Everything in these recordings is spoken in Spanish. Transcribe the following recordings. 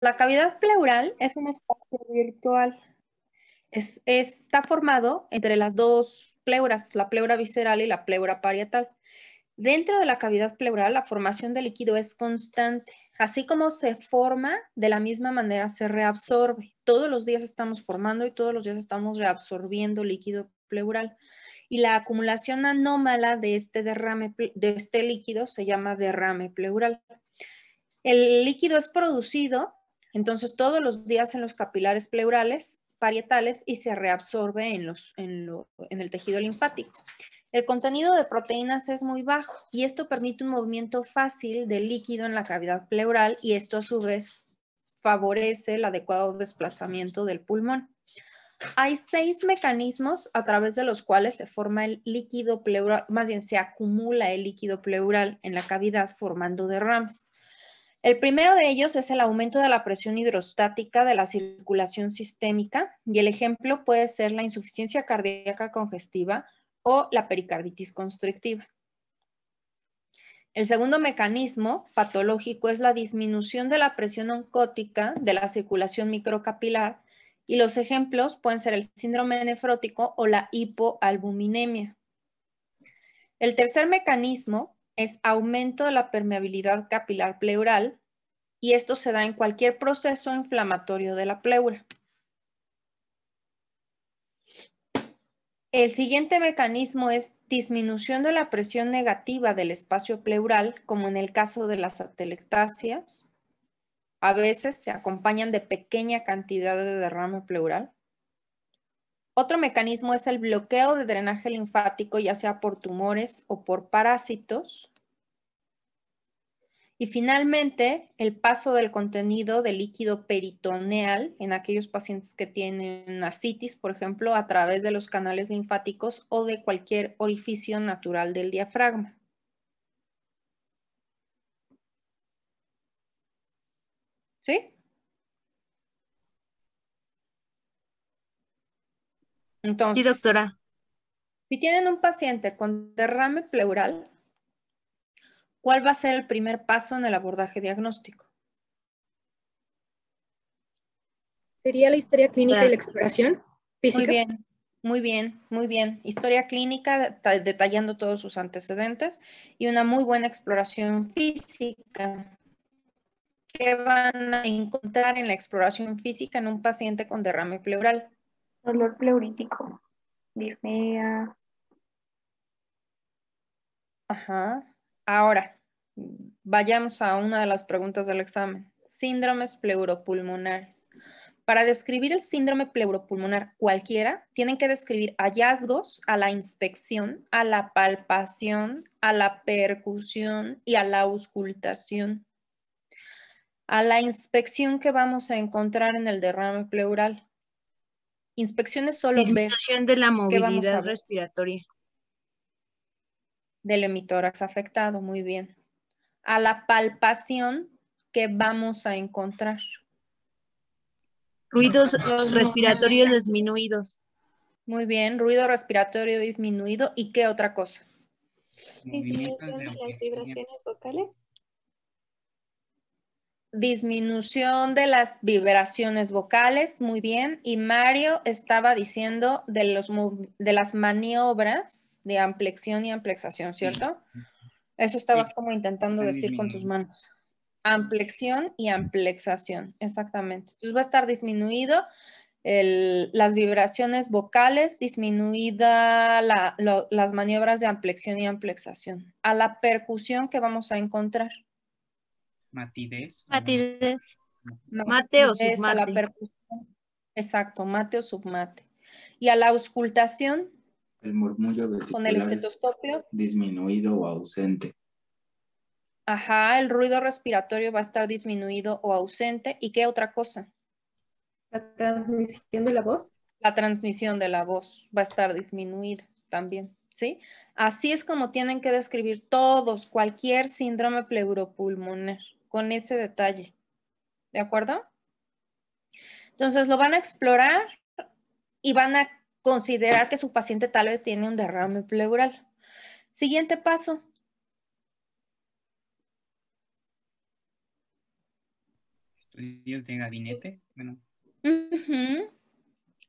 La cavidad pleural es un espacio virtual. está formado entre las dos pleuras, la pleura visceral y la pleura parietal. Dentro de la cavidad pleural, la formación de líquido es constante. Así como se forma, de la misma manera se reabsorbe. Todos los días estamos formando y todos los días estamos reabsorbiendo líquido pleural. Y la acumulación anómala de este derrame, de este líquido se llama derrame pleural. El líquido es producido entonces, todos los días en los capilares pleurales, parietales y se reabsorbe en, el tejido linfático. El contenido de proteínas es muy bajo y esto permite un movimiento fácil del líquido en la cavidad pleural y esto a su vez favorece el adecuado desplazamiento del pulmón. Hay seis mecanismos a través de los cuales se forma el líquido pleural, más bien se acumula el líquido pleural en la cavidad formando derrames. El primero de ellos es el aumento de la presión hidrostática de la circulación sistémica y el ejemplo puede ser la insuficiencia cardíaca congestiva o la pericarditis constrictiva. El segundo mecanismo patológico es la disminución de la presión oncótica de la circulación microcapilar y los ejemplos pueden ser el síndrome nefrótico o la hipoalbuminemia. El tercer mecanismo es aumento de la permeabilidad capilar pleural y esto se da en cualquier proceso inflamatorio de la pleura. El siguiente mecanismo es disminución de la presión negativa del espacio pleural, como en el caso de las atelectasias. A veces se acompañan de pequeña cantidad de derrame pleural. Otro mecanismo es el bloqueo de drenaje linfático, ya sea por tumores o por parásitos. Y finalmente, el paso del contenido de líquido peritoneal en aquellos pacientes que tienen ascitis, por ejemplo, a través de los canales linfáticos o de cualquier orificio natural del diafragma. ¿Sí? Entonces, doctora. Si tienen un paciente con derrame pleural, ¿cuál va a ser el primer paso en el abordaje diagnóstico? ¿Sería la historia clínica y la exploración física? Muy bien, muy bien, muy bien. Historia clínica detallando todos sus antecedentes y una muy buena exploración física. ¿Qué van a encontrar en la exploración física en un paciente con derrame pleural? Dolor pleurítico, disnea. Ajá. Ahora, vayamos a una de las preguntas del examen. Síndromes pleuropulmonares. Para describir el síndrome pleuropulmonar cualquiera, tienen que describir hallazgos a la inspección, a la palpación, a la percusión y a la auscultación. A la inspección que vamos a encontrar en el derrame pleural, Inspecciones solo Disminución de la movilidad respiratoria. Del hemitórax afectado, muy bien. A la palpación que vamos a encontrar. Ruidos respiratorios disminuidos. Muy bien, ruido respiratorio disminuido. ¿Y qué otra cosa? Disminución de las vibraciones vocales disminución de las vibraciones vocales, muy bien. Y Mario estaba diciendo de, los, de las maniobras de amplexión y amplexación, ¿cierto? Eso estabas como intentando decir con tus manos. Amplexión y amplexación, exactamente. Entonces va a estar disminuido las vibraciones vocales, disminuida las maniobras de amplexión y amplexación. A la percusión que vamos a encontrar. Matidez. Matidez. mate o submate. Exacto, mate o submate. Y a la auscultación. El murmullo Con el estetoscopio. Disminuido o ausente. Ajá, el ruido respiratorio va a estar disminuido o ausente. ¿Y qué otra cosa? La transmisión de la voz. La transmisión de la voz va a estar disminuida también, ¿sí? Así es como tienen que describir todos cualquier síndrome pleuropulmonar con ese detalle. ¿De acuerdo? Entonces lo van a explorar y van a considerar que su paciente tal vez tiene un derrame pleural. Siguiente paso. Estudios de gabinete.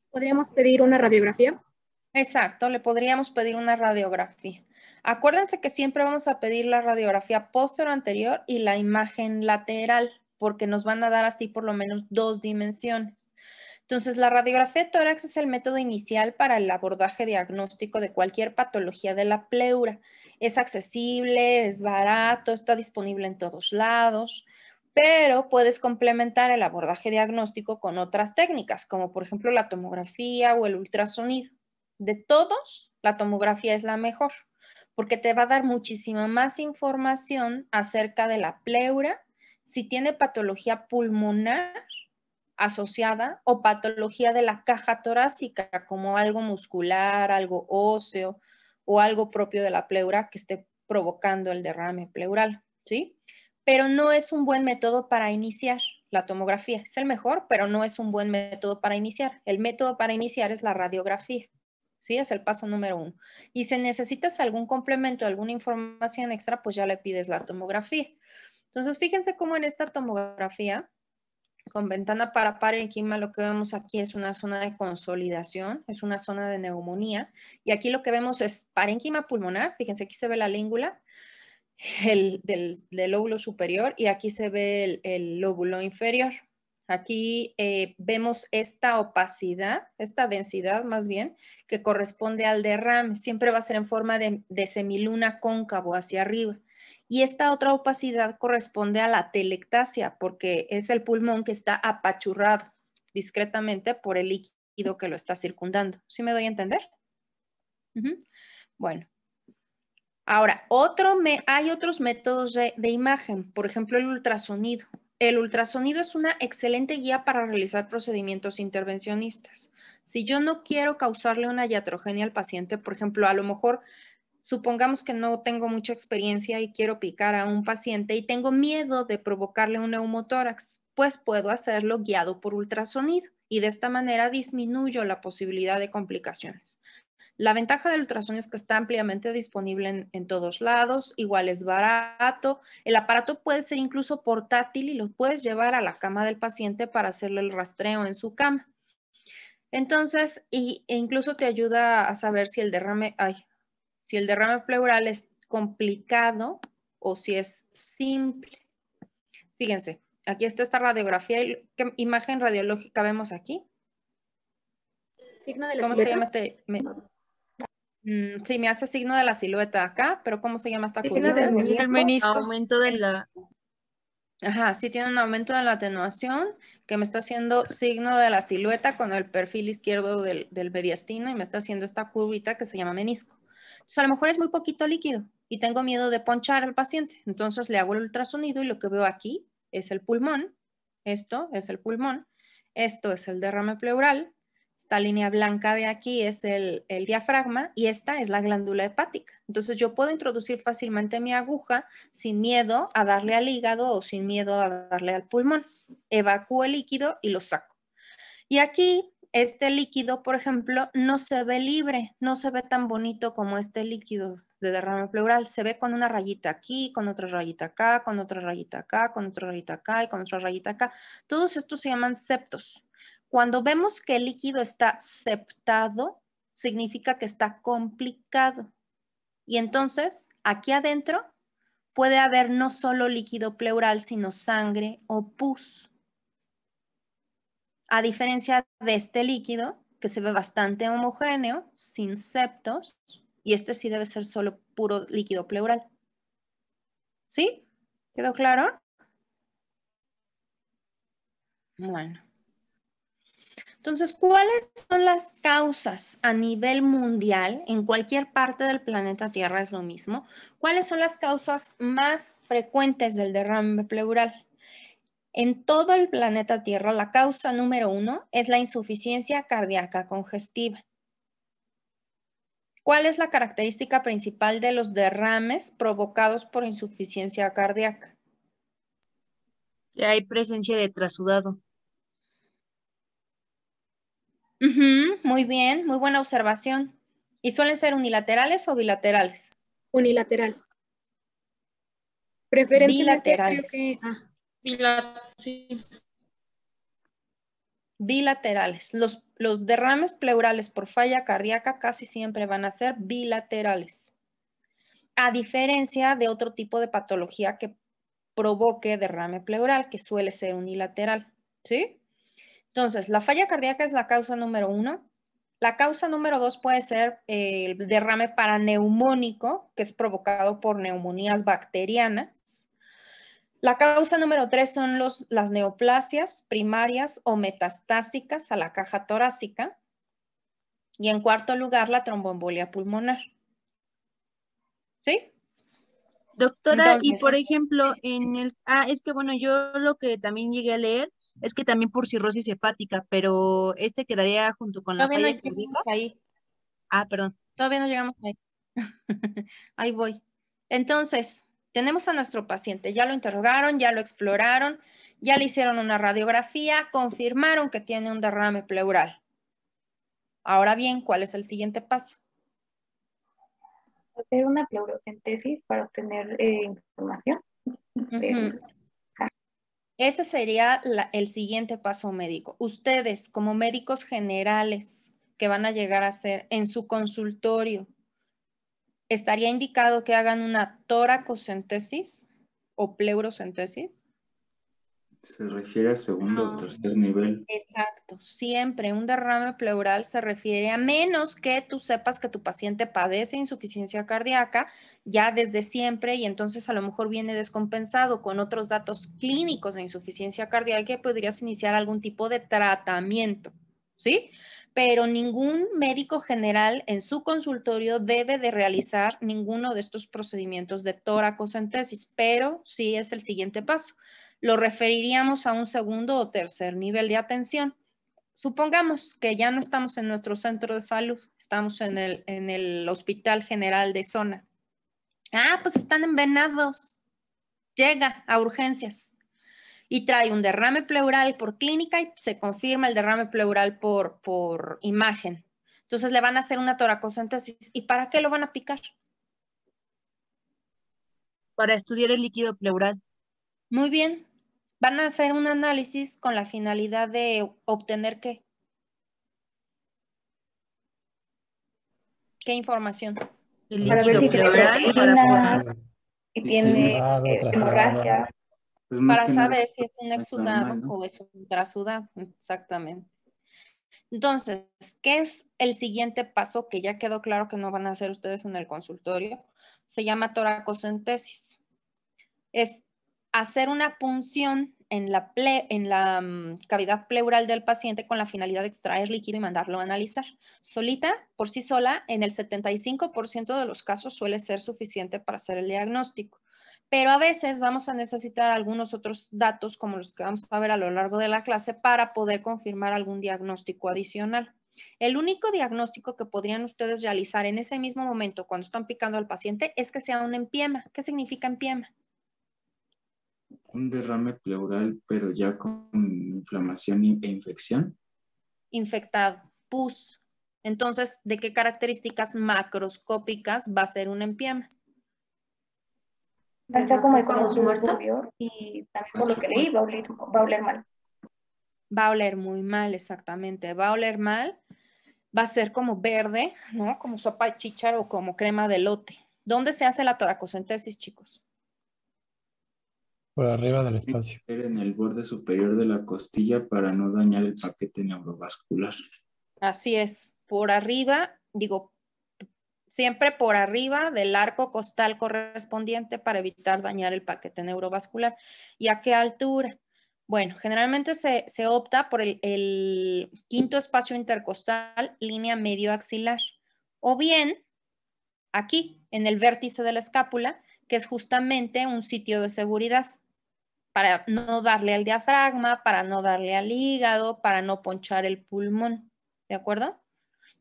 ¿Podríamos pedir una radiografía? Exacto, le podríamos pedir una radiografía. Acuérdense que siempre vamos a pedir la radiografía posterior anterior y la imagen lateral, porque nos van a dar así por lo menos dos dimensiones. Entonces, la radiografía de tórax es el método inicial para el abordaje diagnóstico de cualquier patología de la pleura. Es accesible, es barato, está disponible en todos lados, pero puedes complementar el abordaje diagnóstico con otras técnicas, como por ejemplo la tomografía o el ultrasonido. De todos, la tomografía es la mejor porque te va a dar muchísima más información acerca de la pleura, si tiene patología pulmonar asociada o patología de la caja torácica, como algo muscular, algo óseo o algo propio de la pleura que esté provocando el derrame pleural, ¿sí? Pero no es un buen método para iniciar la tomografía. Es el mejor, pero no es un buen método para iniciar. El método para iniciar es la radiografía. ¿sí? Es el paso número uno. Y si necesitas algún complemento, alguna información extra, pues ya le pides la tomografía. Entonces, fíjense cómo en esta tomografía, con ventana para parénquima, lo que vemos aquí es una zona de consolidación, es una zona de neumonía. Y aquí lo que vemos es parénquima pulmonar, fíjense aquí se ve la língula del, lóbulo superior y aquí se ve el lóbulo inferior. Aquí eh, vemos esta opacidad, esta densidad más bien, que corresponde al derrame. Siempre va a ser en forma de, semiluna cóncavo hacia arriba. Y esta otra opacidad corresponde a la telectasia, porque es el pulmón que está apachurrado discretamente por el líquido que lo está circundando. ¿Sí me doy a entender? Bueno. Ahora, otro hay otros métodos de imagen, por ejemplo, el ultrasonido. El ultrasonido es una excelente guía para realizar procedimientos intervencionistas. Si yo no quiero causarle una iatrogenia al paciente, por ejemplo, a lo mejor supongamos que no tengo mucha experiencia y quiero picar a un paciente y tengo miedo de provocarle un neumotórax, pues puedo hacerlo guiado por ultrasonido y de esta manera disminuyo la posibilidad de complicaciones. La ventaja del ultrasonido es que está ampliamente disponible en, todos lados, igual es barato. El aparato puede ser incluso portátil y lo puedes llevar a la cama del paciente para hacerle el rastreo en su cama. Entonces, e incluso te ayuda a saber si el derrame, si el derrame pleural es complicado o si es simple. Fíjense, aquí está esta radiografía. ¿Qué imagen radiológica vemos aquí? Signo ¿Cómo se llama este? Mm, sí, me hace signo de la silueta acá, pero ¿cómo se llama esta curva? de la... Ajá, sí tiene un aumento de la atenuación que me está haciendo signo de la silueta con el perfil izquierdo del, del mediastino y me está haciendo esta curvita que se llama menisco. Entonces, a lo mejor es muy poquito líquido y tengo miedo de ponchar al paciente. Entonces, le hago el ultrasonido y lo que veo aquí es el pulmón. Esto es el pulmón. Esto es el derrame pleural. Esta línea blanca de aquí es el, el diafragma y esta es la glándula hepática. Entonces yo puedo introducir fácilmente mi aguja sin miedo a darle al hígado o sin miedo a darle al pulmón. Evacúo el líquido y lo saco. Y aquí este líquido, por ejemplo, no se ve libre, no se ve tan bonito como este líquido de derrame pleural. Se ve con una rayita aquí, con otra rayita acá, con otra rayita acá, con otra rayita acá y con otra rayita acá. Todos estos se llaman septos. Cuando vemos que el líquido está septado, significa que está complicado. Y entonces, aquí adentro puede haber no solo líquido pleural, sino sangre o pus. A diferencia de este líquido, que se ve bastante homogéneo, sin septos, y este sí debe ser solo puro líquido pleural. ¿Sí? ¿Quedó claro? Bueno. Entonces, ¿cuáles son las causas a nivel mundial? En cualquier parte del planeta Tierra es lo mismo. ¿Cuáles son las causas más frecuentes del derrame pleural? En todo el planeta Tierra, la causa número uno es la insuficiencia cardíaca congestiva. ¿Cuál es la característica principal de los derrames provocados por insuficiencia cardíaca? Hay presencia de trasudado muy bien, muy buena observación. ¿Y suelen ser unilaterales o bilaterales? Unilateral. Preferentemente bilaterales. Ah. Bilaterales. bilaterales. Los, los derrames pleurales por falla cardíaca casi siempre van a ser bilaterales. A diferencia de otro tipo de patología que provoque derrame pleural, que suele ser unilateral. ¿Sí? Entonces, la falla cardíaca es la causa número uno. La causa número dos puede ser eh, el derrame paraneumónico, que es provocado por neumonías bacterianas. La causa número tres son los, las neoplasias primarias o metastásicas a la caja torácica. Y en cuarto lugar, la tromboembolia pulmonar. ¿Sí? Doctora, y por ejemplo, en el... Ah, es que bueno, yo lo que también llegué a leer es que también por cirrosis hepática, pero este quedaría junto con la falla no Ahí. Ah, perdón. Todavía no llegamos ahí. ahí voy. Entonces, tenemos a nuestro paciente, ya lo interrogaron, ya lo exploraron, ya le hicieron una radiografía, confirmaron que tiene un derrame pleural. Ahora bien, ¿cuál es el siguiente paso? Hacer una pleurocentesis para obtener eh, información. Ese sería el siguiente paso médico. Ustedes, como médicos generales que van a llegar a ser en su consultorio, estaría indicado que hagan una toracocentesis o pleurocentesis se refiere a segundo o ah, tercer nivel. Exacto, siempre un derrame pleural se refiere a menos que tú sepas que tu paciente padece insuficiencia cardíaca ya desde siempre y entonces a lo mejor viene descompensado con otros datos clínicos de insuficiencia cardíaca y podrías iniciar algún tipo de tratamiento, ¿sí? Pero ningún médico general en su consultorio debe de realizar ninguno de estos procedimientos de toracocentesis, pero sí es el siguiente paso lo referiríamos a un segundo o tercer nivel de atención. Supongamos que ya no estamos en nuestro centro de salud, estamos en el, Hospital General de Zona. Ah, pues están envenenados. Llega a urgencias y trae un derrame pleural por clínica y se confirma el derrame pleural por, por imagen. Entonces le van a hacer una toracocentesis. ¿Y para qué lo van a picar? Para estudiar el líquido pleural. Muy bien. Van a hacer un análisis con la finalidad de obtener qué? ¿Qué información? El para ver si tiene para eh, pues saber si es un exudado o es un trasudado, exactamente. Entonces, ¿qué es el siguiente paso que ya quedó claro que no van a hacer ustedes en el consultorio? Se llama toracocentesis. Es hacer una punción en la, en la mm, cavidad pleural del paciente con la finalidad de extraer líquido y mandarlo a analizar. Solita, por sí sola, en el 75% de los casos suele ser suficiente para hacer el diagnóstico. Pero a veces vamos a necesitar algunos otros datos, como los que vamos a ver a lo largo de la clase, para poder confirmar algún diagnóstico adicional. El único diagnóstico que podrían ustedes realizar en ese mismo momento cuando están picando al paciente es que sea un empiema. ¿Qué significa empiema? un derrame pleural, pero ya con inflamación e infección. Infectado, pus. Entonces, ¿de qué características macroscópicas va a ser un empiema? Va a ser como cuando su muerto y también por lo que leí va a, oler, mal. Va a oler muy mal, exactamente. Va a oler mal, va a ser como verde, ¿no? Como sopa de chícharo o como crema de lote. ¿Dónde se hace la toracocentesis, chicos? por arriba del espacio. En el borde superior de la costilla para no dañar el paquete neurovascular. Así es, por arriba, digo, siempre por arriba del arco costal correspondiente para evitar dañar el paquete neurovascular. ¿Y a qué altura? Bueno, generalmente se, opta por el, quinto espacio intercostal, línea medio axilar, o bien aquí, en el vértice de la escápula, que es justamente un sitio de seguridad para no darle al diafragma, para no darle al hígado, para no ponchar el pulmón. ¿De acuerdo?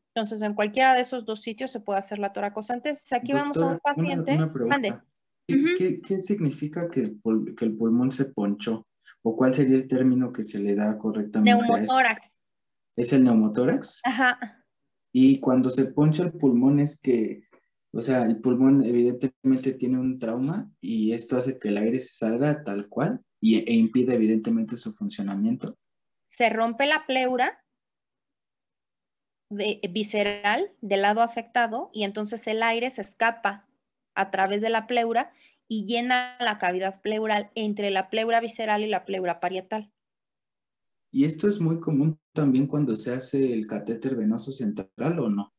Entonces, en cualquiera de esos dos sitios se puede hacer la toracocentesis. Aquí vamos a un paciente. Mande. ¿Qué, significa que el, pulmón se ponchó? ¿O cuál sería el término que se le da correctamente? Neumotórax. ¿Es el neumotórax? Ajá. Y cuando se poncha el pulmón es que o sea, el pulmón evidentemente tiene un trauma y esto hace que el aire se salga tal cual y, e impide evidentemente su funcionamiento. Se rompe la pleura visceral del lado afectado y entonces el aire se escapa a través de la pleura y llena la cavidad pleural entre la pleura visceral y la pleura parietal. ¿Y esto es muy común también cuando se hace el catéter venoso central o no?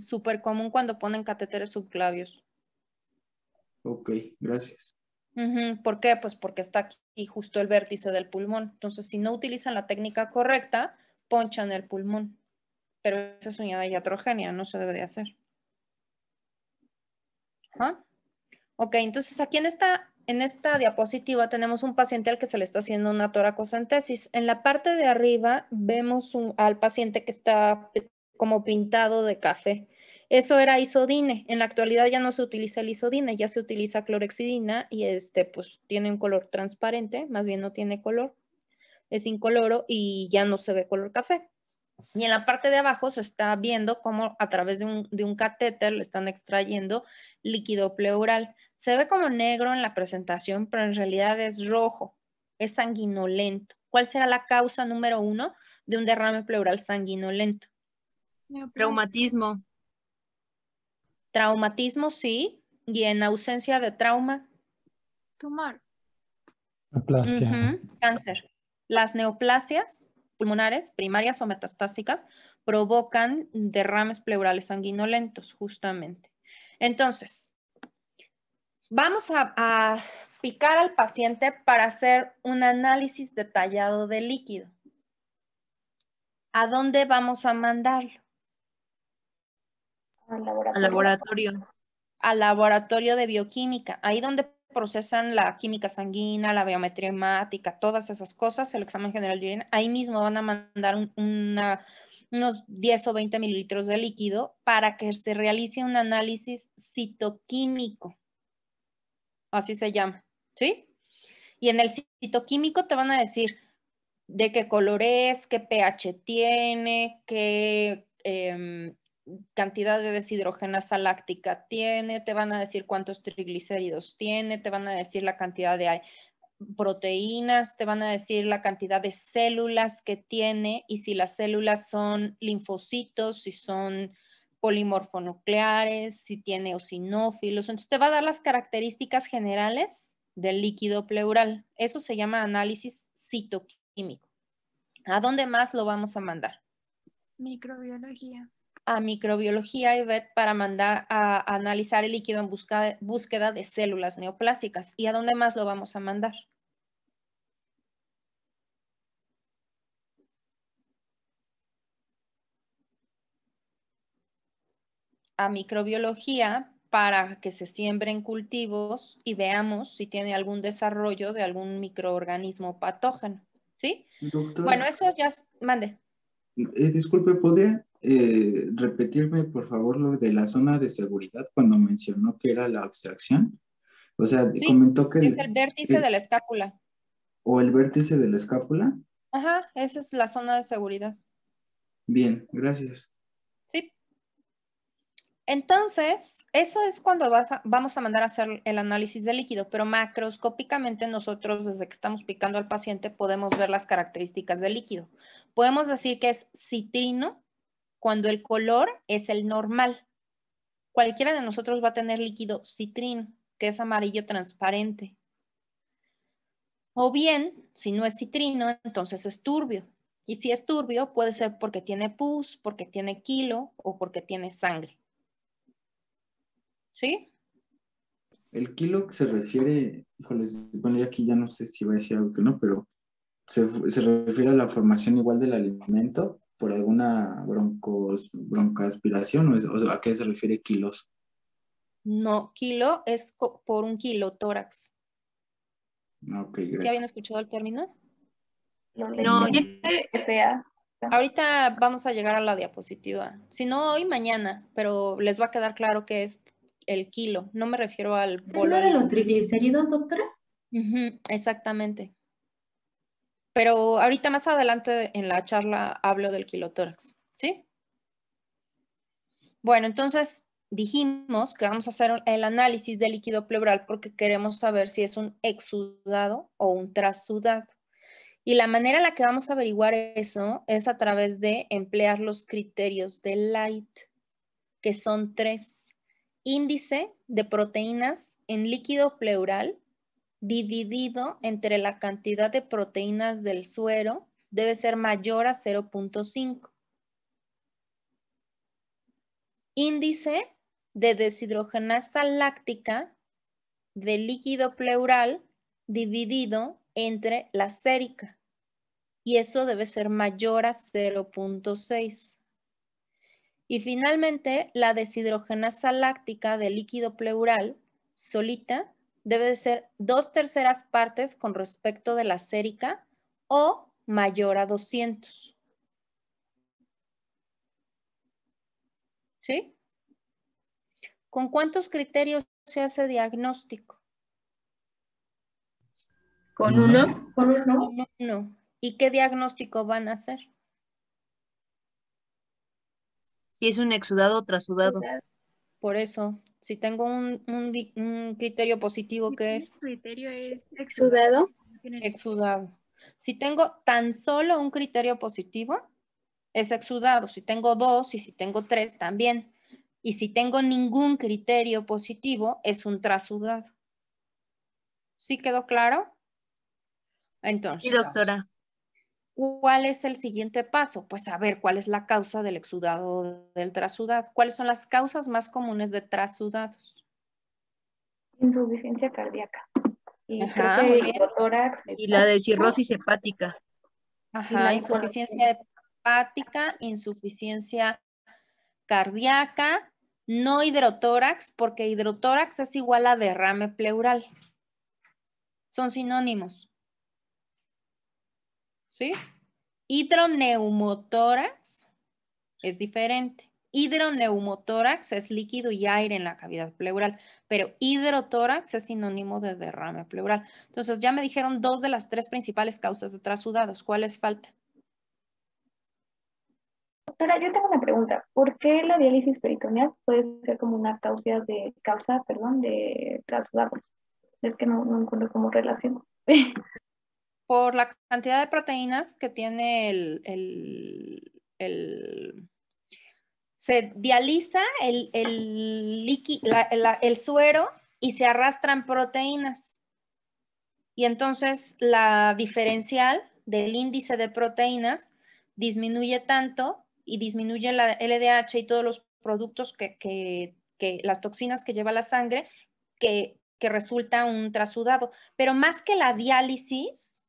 súper común cuando ponen catéteres subclavios. Ok, gracias. ¿Por qué? Pues porque está aquí justo el vértice del pulmón. Entonces, si no utilizan la técnica correcta, ponchan el pulmón. Pero esa es una iatrogenia, no se debe de hacer. Ok, entonces aquí en esta, en esta diapositiva tenemos un paciente al que se le está haciendo una toracocentesis. En la parte de arriba vemos al paciente que está como pintado de café. Eso era isodine. En la actualidad ya no se utiliza el isodine, ya se utiliza clorexidina y este pues tiene un color transparente, más bien no tiene color, es incoloro y ya no se ve color café. Y en la parte de abajo se está viendo cómo a través de un, de un, catéter le están extrayendo líquido pleural. Se ve como negro en la presentación, pero en realidad es rojo, es sanguinolento. ¿Cuál será la causa número uno de un derrame pleural sanguinolento? Pues, Traumatismo. Traumatismo, sí. Y en ausencia de trauma. Tumor. Neoplasia. Cáncer. Las neoplasias pulmonares, primarias o metastásicas, provocan derrames pleurales sanguinolentos, justamente. Entonces, vamos a, a picar al paciente para hacer un análisis detallado del líquido. ¿A dónde vamos a mandarlo? Al laboratorio. Al laboratorio. de bioquímica, ahí donde procesan la química sanguínea, la biometría hemática, todas esas cosas, el examen general de urina, ahí mismo van a mandar unos 10 o 20 mililitros de líquido para que se realice un análisis citoquímico. Así se llama, ¿sí? Y en el citoquímico te van a decir de qué color es, qué pH tiene, qué, em, cantidad de deshidrogenasa láctica tiene, te van a decir cuántos triglicéridos tiene, te van a decir la cantidad de proteínas, te van a decir la cantidad de células que tiene y si las células son linfocitos, si son polimorfonucleares, si tiene osinófilos. Entonces te va a dar las características generales del líquido pleural. Eso se llama análisis citoquímico. ¿A dónde más lo vamos a mandar? Microbiología a microbiología vet para mandar a, analizar el líquido en búsqueda de células neoplásicas. ¿Y a dónde más lo vamos a mandar? a microbiología para que se siembren cultivos y veamos si tiene algún desarrollo de algún microorganismo patógeno. ¿Sí? bueno, eso ya. Mande. Eh, disculpe, ¿podría eh, repetirme, por favor, lo de la zona de seguridad cuando mencionó que era la abstracción? O sea, comentó que... el vértice eh, de la escápula. ¿O el vértice de la escápula? Ajá, esa es la zona de seguridad. Bien, gracias. Sí. Entonces, eso es cuando vamos a mandar a hacer el análisis de líquido, pero macroscópicamente nosotros, desde que estamos picando al paciente, podemos ver las características del líquido. Podemos decir que es citrino, cuando el color es el normal. Cualquiera de nosotros va a tener líquido citrín, que es amarillo transparente. O bien, si no es citrino, entonces es turbio. Y si es turbio, puede ser porque tiene pus, porque tiene kilo o porque tiene sangre. ¿Sí? El kilo se refiere, híjoles, bueno, yo aquí ya no sé si voy a decir algo que no, pero se refiere a la formación igual del alimento por alguna broncos, broncoaspiración o, a qué se refiere kilos? No, kilo es por un kilo, tórax. Ah, ¿Sí habían escuchado el término? No, ya... que sea. Ahorita vamos a llegar a la diapositiva. Si no, hoy mañana, pero les va a quedar claro que es el kilo. No me refiero al bolo. de los triglicéridos, doctora? exactamente. Pero ahorita más adelante en la charla hablo del kilotórax, ¿sí? Bueno, entonces dijimos que vamos a hacer el análisis del líquido pleural porque queremos saber si es un exudado o un trasudado. Y la manera en la que vamos a averiguar eso es a través de emplear los criterios de Light, que son tres. Índice de proteínas en líquido pleural dividido entre la cantidad de proteínas del suero debe ser mayor a 0.5. Índice de deshidrogenasa láctica del líquido pleural dividido entre la sérica. Y eso debe ser mayor a 0.6. Y finalmente, la deshidrogenasa láctica de líquido pleural solita debe de ser dos terceras partes con respecto de la sérica o mayor a 200. ¿Sí? ¿Con cuántos criterios se hace diagnóstico? Con uno. Con uno. Con uno. ¿Y qué diagnóstico van a hacer? Si es un exudado o trasudado. Por eso, si tengo un, criterio positivo que es... criterio es exudado. Exudado. Si tengo tan solo un criterio positivo, es exudado. Si tengo dos y si tengo tres, también. Y si tengo ningún criterio positivo, es un trasudado. ¿Sí quedó claro? Entonces. Sí, doctora. ¿Cuál es el siguiente paso? Pues saber cuál es la causa del exudado del trasudado. ¿Cuáles son las causas más comunes de trasudados? Insuficiencia cardíaca. Y, y la de cirrosis hepática. Ajá, insuficiencia hepática, insuficiencia cardíaca, no hidrotórax, porque hidrotórax es igual a derrame pleural. Son sinónimos. ¿sí? Hidroneumotórax es diferente. Hidroneumotórax es líquido y aire en la cavidad pleural, pero hidrotórax es sinónimo de derrame pleural. Entonces ya me dijeron dos de las tres principales causas de trasudados. ¿Cuáles falta? Doctora, yo tengo una pregunta. ¿Por qué la diálisis peritoneal puede ser como una causa de causa, perdón, de trasudados? Es que no, no encuentro como relación. por la cantidad de proteínas que tiene el, se dializa el, el, suero y se arrastran proteínas. Y entonces la diferencial del índice de proteínas disminuye tanto y disminuye la LDH y todos los productos que, las toxinas que lleva la sangre, que, que resulta un trasudado. Pero más que la diálisis,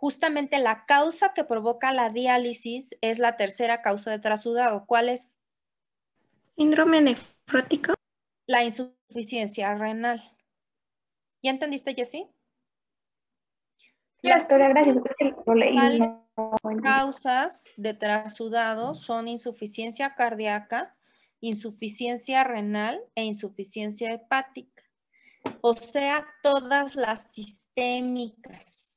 justamente la causa que provoca la diálisis es la tercera causa de trasudado. ¿Cuál es? Síndrome nefrótico. La insuficiencia renal. ¿Ya entendiste, Jessie? Las causas de trasudado son insuficiencia cardíaca, insuficiencia renal e insuficiencia hepática. O sea, todas las sistémicas.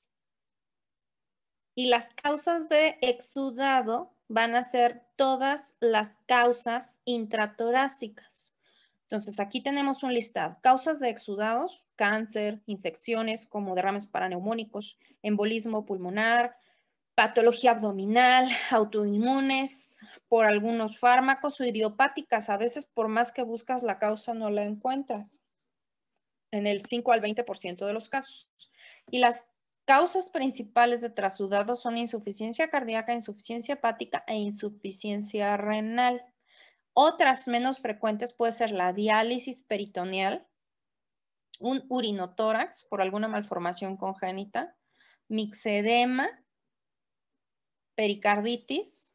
Y las causas de exudado van a ser todas las causas intratorácicas. Entonces, aquí tenemos un listado. Causas de exudados, cáncer, infecciones como derrames paraneumónicos, embolismo pulmonar, patología abdominal, autoinmunes, por algunos fármacos o idiopáticas. A veces, por más que buscas la causa, no la encuentras en el 5 al 20% de los casos. Y las Causas principales de trasudado son insuficiencia cardíaca, insuficiencia hepática e insuficiencia renal. Otras menos frecuentes puede ser la diálisis peritoneal, un urinotórax por alguna malformación congénita, mixedema, pericarditis,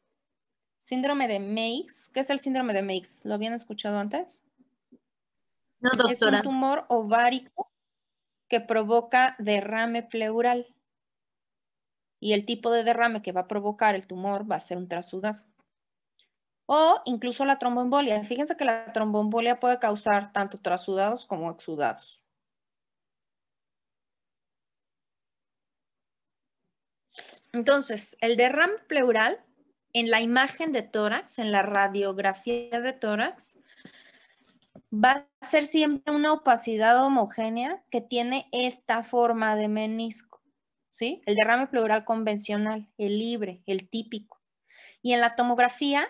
síndrome de Meigs. ¿Qué es el síndrome de Meigs? ¿Lo habían escuchado antes? No, doctora. Es un tumor ovárico que provoca derrame pleural. Y el tipo de derrame que va a provocar el tumor va a ser un trasudado. O incluso la tromboembolia. Fíjense que la trombombolia puede causar tanto trasudados como exudados. Entonces, el derrame pleural en la imagen de tórax, en la radiografía de tórax, va a ser siempre una opacidad homogénea que tiene esta forma de menisco, ¿sí? El derrame pleural convencional, el libre, el típico. Y en la tomografía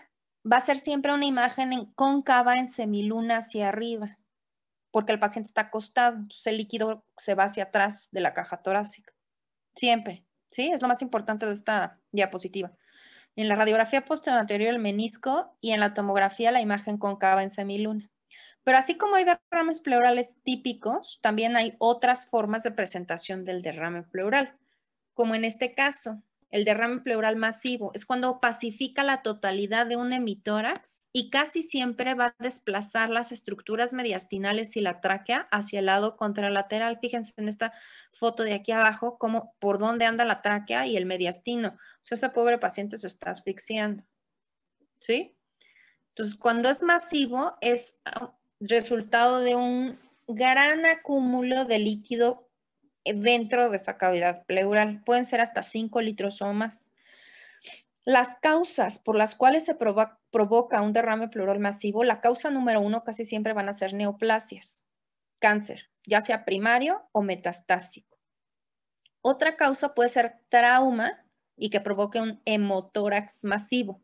va a ser siempre una imagen en cóncava en semiluna hacia arriba, porque el paciente está acostado, entonces el líquido se va hacia atrás de la caja torácica. Siempre, ¿sí? Es lo más importante de esta diapositiva. En la radiografía posterior el menisco y en la tomografía la imagen cóncava en semiluna. Pero así como hay derrames pleurales típicos, también hay otras formas de presentación del derrame pleural, como en este caso, el derrame pleural masivo es cuando pacifica la totalidad de un hemitórax y casi siempre va a desplazar las estructuras mediastinales y la tráquea hacia el lado contralateral. Fíjense en esta foto de aquí abajo, como por dónde anda la tráquea y el mediastino. O sea, ese pobre paciente se está asfixiando. ¿Sí? Entonces, cuando es masivo, es resultado de un gran acúmulo de líquido dentro de esa cavidad pleural. Pueden ser hasta 5 litros o más. Las causas por las cuales se provoca un derrame pleural masivo, la causa número uno casi siempre van a ser neoplasias, cáncer, ya sea primario o metastásico. Otra causa puede ser trauma y que provoque un hemotórax masivo.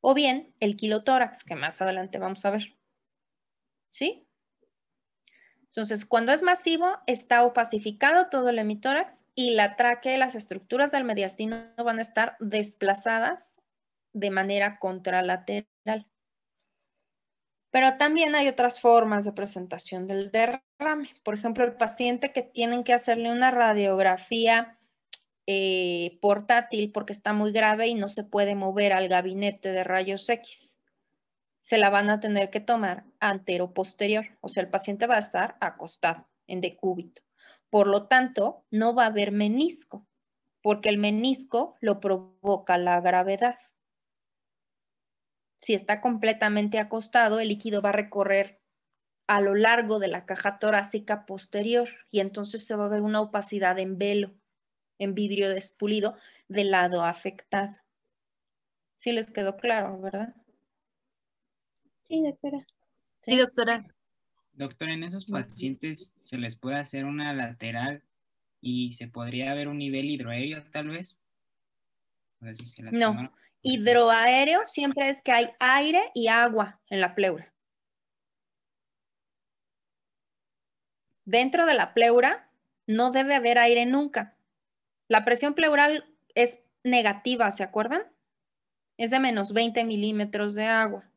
O bien el kilotórax, que más adelante vamos a ver. ¿sí? Entonces, cuando es masivo, está opacificado todo el hemitórax y la tráquea y las estructuras del mediastino van a estar desplazadas de manera contralateral. Pero también hay otras formas de presentación del derrame. Por ejemplo, el paciente que tienen que hacerle una radiografía eh, portátil porque está muy grave y no se puede mover al gabinete de rayos X se la van a tener que tomar antero posterior, o sea, el paciente va a estar acostado en decúbito. Por lo tanto, no va a haber menisco, porque el menisco lo provoca la gravedad. Si está completamente acostado, el líquido va a recorrer a lo largo de la caja torácica posterior y entonces se va a ver una opacidad en velo, en vidrio despulido del lado afectado. Sí les quedó claro, ¿verdad? Sí, doctora. Sí, doctora. Doctora, en esos pacientes se les puede hacer una lateral y se podría ver un nivel hidroaéreo tal vez. no. hidroaéreo siempre es que hay aire y agua en la pleura. Dentro de la pleura no debe haber aire nunca. La presión pleural es negativa, ¿se acuerdan? Es de menos 20 milímetros de agua.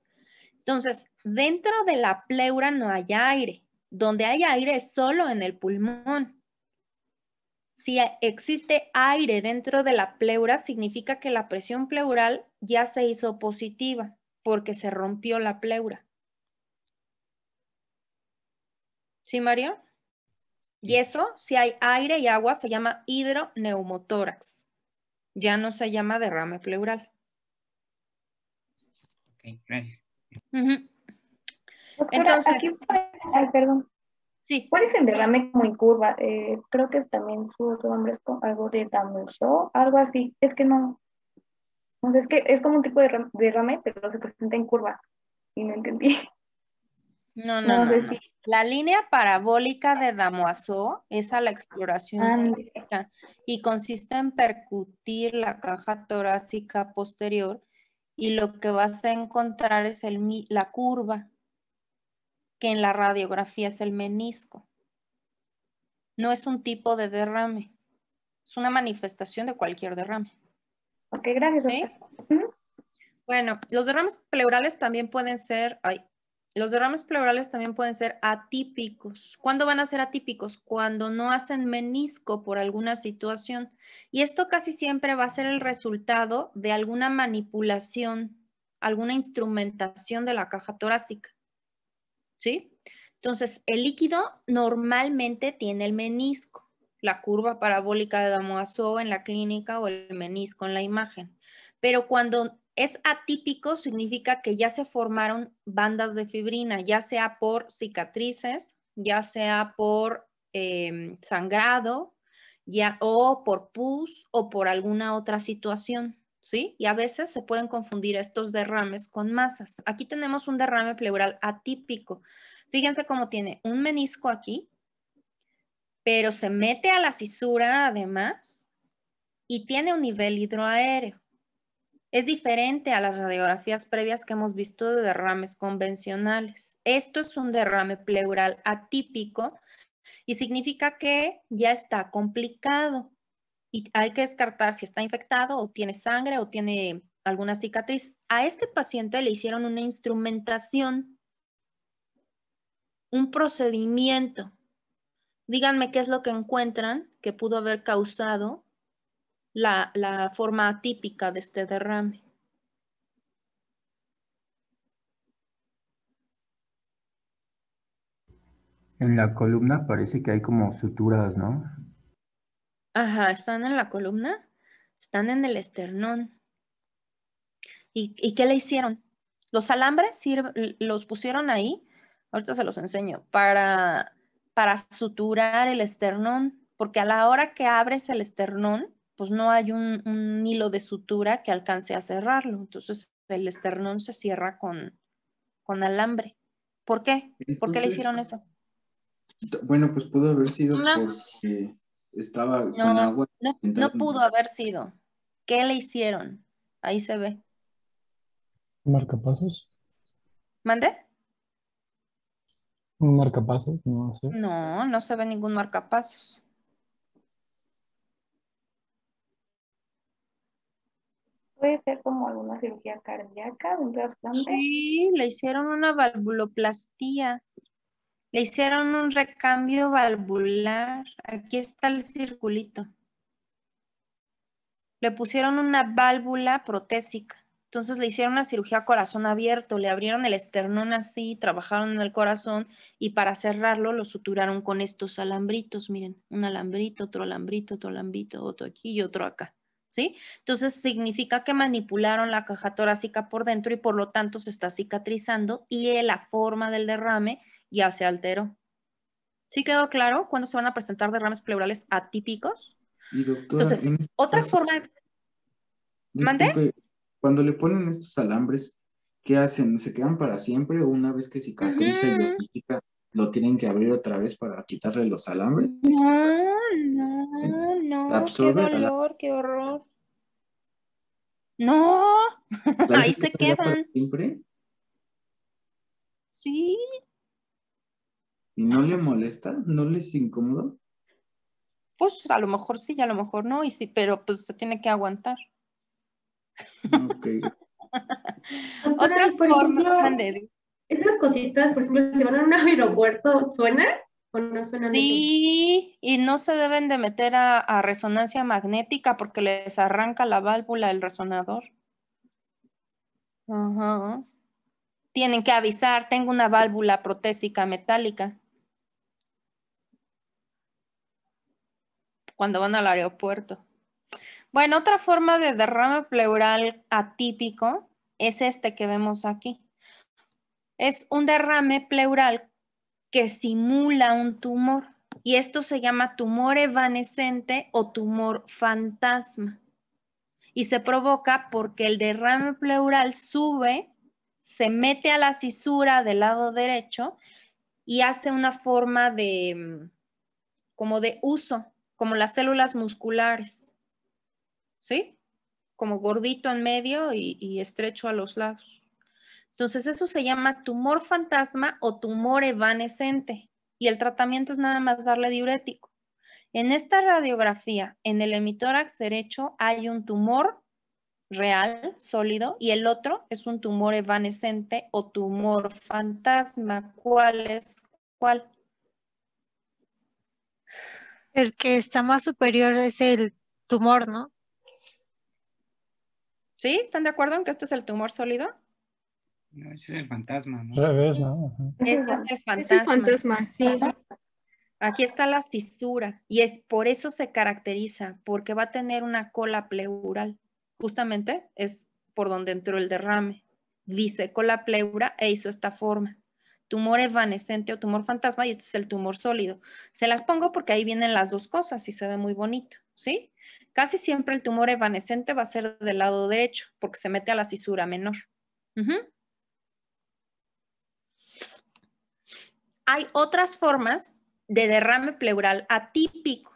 Entonces, dentro de la pleura no hay aire. Donde hay aire es solo en el pulmón. Si existe aire dentro de la pleura, significa que la presión pleural ya se hizo positiva porque se rompió la pleura. ¿Sí, Mario? Y eso, si hay aire y agua, se llama hidroneumotórax. Ya no se llama derrame pleural. Ok, gracias. Entonces, perdón. ¿Cuál es el derrame muy curva? Eh, creo que es también su otro nombre es algo de Damuso, algo así. Es que no. No es que es como un tipo de derrame, pero se presenta en curva. Y no entendí. No, no, no. La línea parabólica de Damoiseau es a la exploración ah, y consiste en percutir la caja torácica posterior y lo que vas a encontrar es el, la curva, que en la radiografía es el menisco. No es un tipo de derrame, es una manifestación de cualquier derrame. Ok, gracias. Bueno, los derrames pleurales también pueden ser, los derrames pleurales también pueden ser atípicos. ¿Cuándo van a ser atípicos? Cuando no hacen menisco por alguna situación. Y esto casi siempre va a ser el resultado de alguna manipulación, alguna instrumentación de la caja torácica. ¿Sí? Entonces, el líquido normalmente tiene el menisco, la curva parabólica de Damoiseau en la clínica o el menisco en la imagen. Pero cuando es atípico significa que ya se formaron bandas de fibrina, ya sea por cicatrices, ya sea por em, sangrado, ya, o por pus o por alguna otra situación. ¿Sí? Y a veces se pueden confundir estos derrames con masas. Aquí tenemos un derrame pleural atípico. Fíjense cómo tiene un menisco aquí, pero se mete a la cisura además y tiene un nivel hidroaéreo. Es diferente a las radiografías previas que hemos visto de derrames convencionales. Esto es un derrame pleural atípico y significa que ya está complicado y hay que descartar si está infectado o tiene sangre o tiene alguna cicatriz. A este paciente le hicieron una instrumentación, un procedimiento. Díganme qué es lo que encuentran que pudo haber causado la, la forma típica de este derrame. En la columna parece que hay como suturas, ¿no? Ajá, están en la columna, están en el esternón. ¿Y, qué le hicieron? Los alambres los pusieron ahí, ahorita se los enseño, para, para suturar el esternón, porque a la hora que abres el esternón, pues no hay un, hilo de sutura que alcance a cerrarlo. Entonces el esternón se cierra con, alambre. ¿Por qué? ¿Por qué le hicieron eso? Bueno, pues pudo haber sido porque estaba con agua. No, no pudo haber sido. ¿Qué le hicieron? Ahí se ve. ¿Marcapasos? ¿Mande? ¿Un marcapasos? No sé. No, no se ve ningún marcapasos. Puede ser como alguna cirugía cardíaca, Sí, le hicieron una valvuloplastía. Le hicieron un recambio valvular. Aquí está el circulito. Le pusieron una válvula protésica. Entonces le hicieron una cirugía corazón abierto, le abrieron el esternón así, trabajaron en el corazón y para cerrarlo lo suturaron con estos alambritos, miren, un alambrito, otro alambrito, otro alambrito, otro aquí y otro acá. ¿sí? Entonces significa que manipularon la caja torácica por dentro y por lo tanto se está cicatrizando y la forma del derrame ya se alteró. ¿Sí quedó claro cuándo se van a presentar derrames pleurales atípicos? Entonces, ¿otras este otra forma cuando le ponen estos alambres, ¿qué hacen? ¿Se quedan para siempre o una vez que cicatriza uh lo tienen que abrir otra vez para quitarle los alambres? Oh, qué dolor, qué horror. No, ahí se quedan. ¿Siempre? Sí. y ¿No le molesta? ¿No les incómodo? Pues a lo mejor sí, a lo mejor no, y sí, pero pues se tiene que aguantar. Ok. Otra por forma ejemplo, Esas cositas, por ejemplo, si van a un aeropuerto, ¿suena? Sí, y no se deben de meter a, resonancia magnética porque les arranca la válvula del resonador. Tienen que avisar, tengo una válvula protésica metálica. Cuando van al aeropuerto. Bueno, otra forma de derrame pleural atípico es este que vemos aquí. Es un derrame pleural que simula un tumor y esto se llama tumor evanescente o tumor fantasma. Y se provoca porque el derrame pleural sube, se mete a la cisura del lado derecho y hace una forma de mm, como de uso, como las células musculares. ¿Sí? Como gordito en medio y, y estrecho a los lados. Entonces eso se llama tumor fantasma o tumor evanescente y el tratamiento es nada más darle diurético. En esta radiografía, en el hemitórax derecho hay un tumor real, sólido, y el otro es un tumor evanescente o tumor fantasma. ¿Cuál es cuál? El que está más superior es el tumor, ¿no? ¿Sí? ¿Están de acuerdo en que este es el tumor sólido? No, ese es el fantasma, ¿no? Este es el fantasma. sí. Aquí está la cisura y es por eso se caracteriza, porque va a tener una cola pleural. Justamente es por donde entró el derrame. Dice cola pleura e hizo esta forma. Tumor evanescente o tumor fantasma y este es el tumor sólido. Se las pongo porque ahí vienen las dos cosas y se ve muy bonito, ¿sí? Casi siempre el tumor evanescente va a ser del lado derecho porque se mete a la cisura menor. Ajá. Hay otras formas de derrame pleural atípico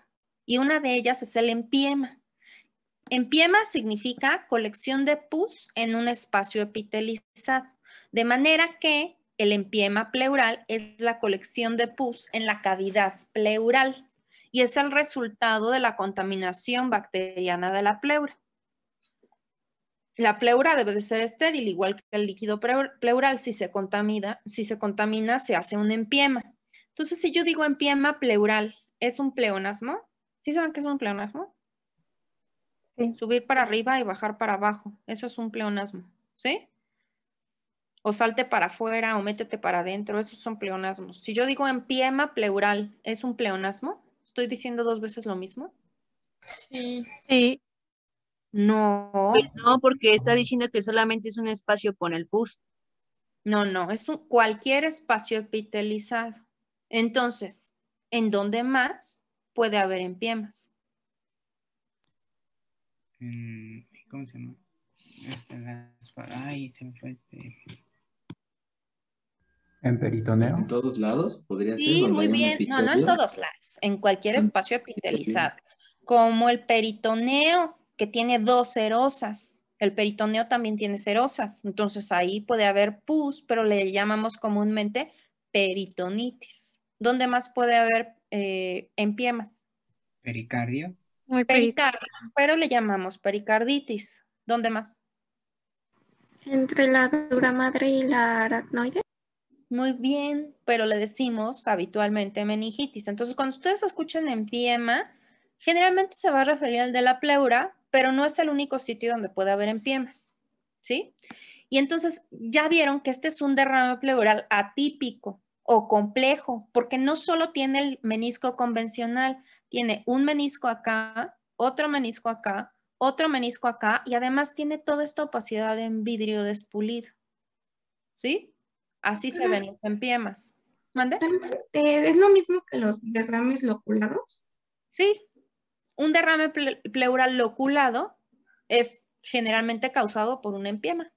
y una de ellas es el empiema. Empiema significa colección de pus en un espacio epitelizado, de manera que el empiema pleural es la colección de pus en la cavidad pleural y es el resultado de la contaminación bacteriana de la pleura. La pleura debe de ser estéril, igual que el líquido pleural. Si se contamina, si se, contamina se hace un empiema. Entonces, si yo digo empiema pleural, ¿es un pleonasmo? ¿Sí saben qué es un pleonasmo? Subir para arriba y bajar para abajo. Eso es un pleonasmo, ¿sí? O salte para afuera o métete para adentro. Esos son pleonasmos. Si yo digo empiema pleural, ¿es un pleonasmo? ¿Estoy diciendo dos veces lo mismo? Sí. Sí. No. Pues no, porque está diciendo que solamente es un espacio con el pus. No, no, es un, cualquier espacio epitelizado. Entonces, ¿en dónde más puede haber empiemas? ¿Cómo se llama? Este, ay, se me fue este. ¿En peritoneo? ¿En todos lados? ¿Podría sí, muy bien. No, no en todos lados. En cualquier ah, espacio epitelizado. Como el peritoneo, que tiene dos serosas. El peritoneo también tiene serosas, entonces ahí puede haber pus, pero le llamamos comúnmente peritonitis. ¿Dónde más puede haber eh, empiemas? Pericardio. Pericardio, pero le llamamos pericarditis. ¿Dónde más? Entre la dura madre y la aracnoide. Muy bien, pero le decimos habitualmente meningitis. Entonces, cuando ustedes escuchan empiema, generalmente se va a referir al de la pleura, pero no es el único sitio donde puede haber empiemas, ¿sí? Y entonces ya vieron que este es un derrame pleural atípico o complejo, porque no solo tiene el menisco convencional, tiene un menisco acá, otro menisco acá, otro menisco acá y además tiene toda esta opacidad en vidrio despulido. ¿Sí? Así se ven los empiemas. ¿Mande? Eh, ¿Es lo mismo que los derrames loculados? Sí, un derrame pleural loculado es generalmente causado por un empiema.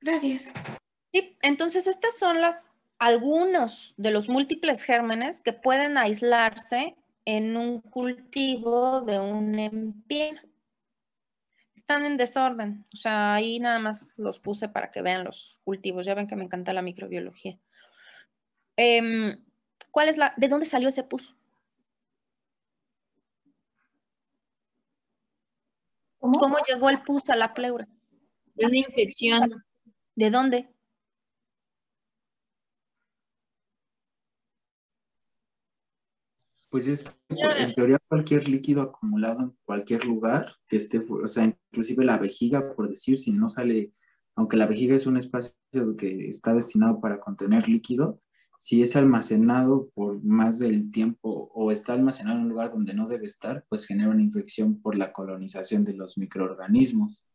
Gracias. entonces estas son las algunos de los múltiples gérmenes que pueden aislarse en un cultivo de un empiema. Están en desorden, o sea, ahí nada más los puse para que vean los cultivos. Ya ven que me encanta la microbiología. Em, ¿cuál es la, ¿De dónde salió ese pus? ¿Cómo? llegó el pus a la pleura? De una infección. ¿De dónde? Pues es en teoría cualquier líquido acumulado en cualquier lugar que esté, o sea, inclusive la vejiga, por decir, si no sale, aunque la vejiga es un espacio que está destinado para contener líquido, si es almacenado por más del tiempo o está almacenado en un lugar donde no debe estar, pues genera una infección por la colonización de los microorganismos.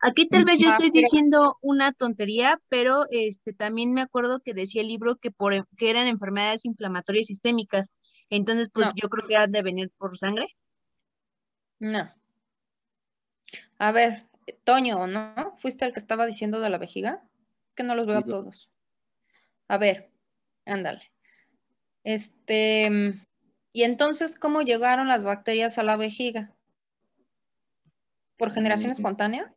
Aquí tal vez yo ah, estoy diciendo una tontería, pero este también me acuerdo que decía el libro que por e, eran enfermedades inflamatorias sistémicas. Entonces, pues yo creo que han de venir por sangre. No. A ver, Toño, ¿no? ¿Fuiste el que estaba diciendo de la vejiga? Es que no los veo a todos. A ver, Ándale. Este, y entonces, ¿cómo llegaron las bacterias a la vejiga? ¿Por generación mm. espontánea?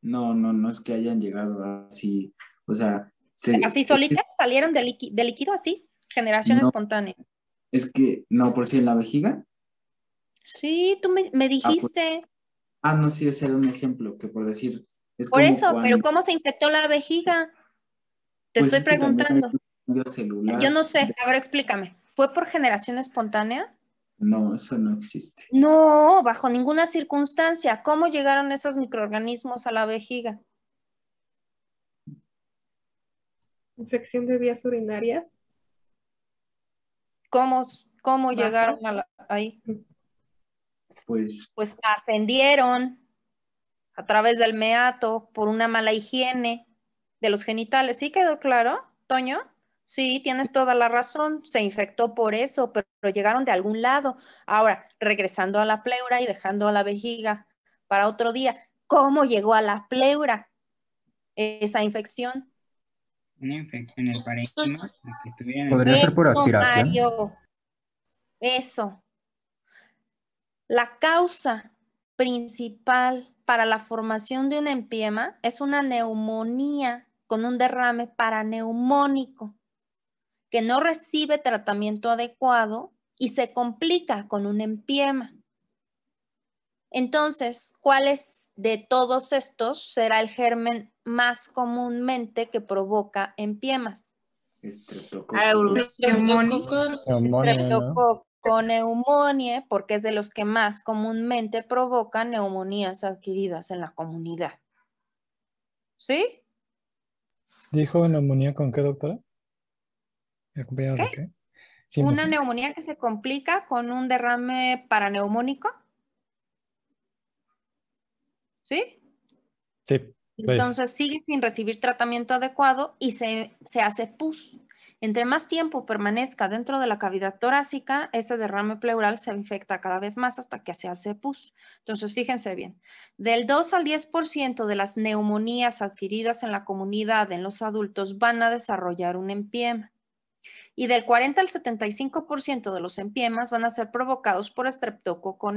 No, no, no es que hayan llegado así, o sea... Se, ¿Así solitas salieron de, líquido así? Generación espontánea. Es que, no, por si en la vejiga. Sí, tú me, ah, pues. dijiste. Ah, no, sí, ese era un ejemplo que por decir... por eso, pero ¿cómo se infectó la vejiga? Te pues estoy preguntando. Yo no sé, ahora explícame. ¿Fue por generación espontánea? No, eso no existe. No, bajo ninguna circunstancia. ¿Cómo llegaron esos microorganismos a la vejiga? Infección de vías urinarias. ¿Cómo, llegaron a ahí? Pues, pues ascendieron a través del meato por una mala higiene de los genitales. ¿Sí quedó claro, Toño? Sí, tienes toda la razón, se infectó por eso, pero, llegaron de algún lado. Ahora, regresando a la pleura y dejando a la vejiga para otro día, ¿cómo llegó a la pleura esa infección? Una infección en el paréntesis. Podría ser por aspiración. eso. La causa principal para la formación de un empiema es una neumonía con un derrame paraneumónico que no recibe tratamiento adecuado y se complica con un empiema. Entonces, ¿cuál es de todos estos será el germen más comúnmente que provoca empiemas? con neumonía, porque es de los que más comúnmente provocan neumonías adquiridas en la comunidad. ¿Sí? ¿Dijo neumonía con qué, doctora? Una neumonía que se complica con un derrame paraneumónico. ¿Sí? Sí. Pues. Entonces sigue sin recibir tratamiento adecuado y se, se hace pus. Entre más tiempo permanezca dentro de la cavidad torácica, ese derrame pleural se infecta cada vez más hasta que se hace pus. Entonces, fíjense bien, del 2 al 10% de las neumonías adquiridas en la comunidad en los adultos van a desarrollar un empiema y del 40 al 75% de los empiemas van a ser provocados por estreptococo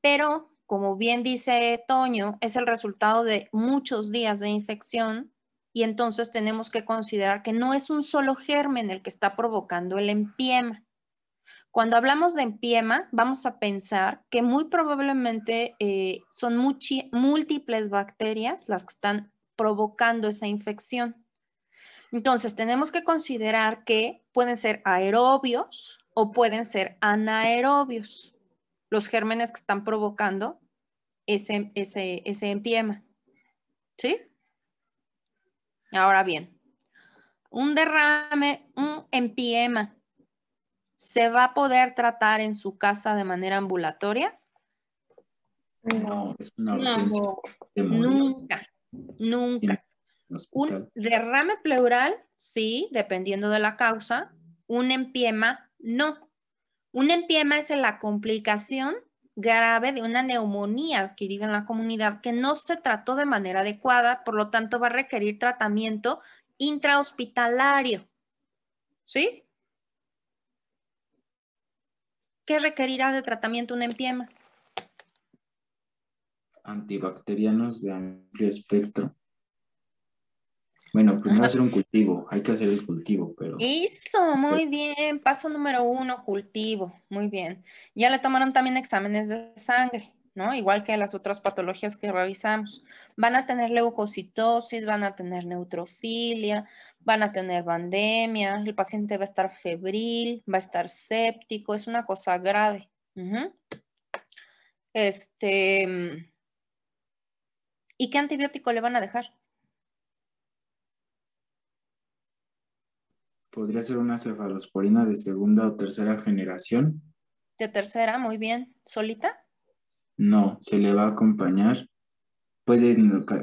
Pero, como bien dice Toño, es el resultado de muchos días de infección y entonces tenemos que considerar que no es un solo germen el que está provocando el empiema. Cuando hablamos de empiema, vamos a pensar que muy probablemente eh, son múltiples bacterias las que están provocando esa infección. Entonces, tenemos que considerar que pueden ser aerobios o pueden ser anaerobios, los gérmenes que están provocando ese, ese, empiema. ¿Sí? Ahora bien, un derrame, un empiema, ¿se va a poder tratar en su casa de manera ambulatoria? No, no. nunca, nunca. Un derrame pleural, sí, dependiendo de la causa. Un empiema, no. Un empiema es la complicación grave de una neumonía adquirida en la comunidad que no se trató de manera adecuada, por lo tanto va a requerir tratamiento intrahospitalario. ¿Sí? ¿Qué requerirá de tratamiento un empiema? Antibacterianos de amplio espectro. Bueno, primero pues hacer un cultivo, hay que hacer el cultivo, pero... Eso, muy bien, paso número uno, cultivo, muy bien. Ya le tomaron también exámenes de sangre, ¿no? Igual que las otras patologías que revisamos. Van a tener leucocitosis, van a tener neutrofilia, van a tener pandemia, el paciente va a estar febril, va a estar séptico, es una cosa grave. Este... Mm, ¿Y qué antibiótico le van a dejar? podría ser una cefalosporina de segunda o tercera generación. De tercera, muy bien. ¿Solita? No, se le va a acompañar. Puede,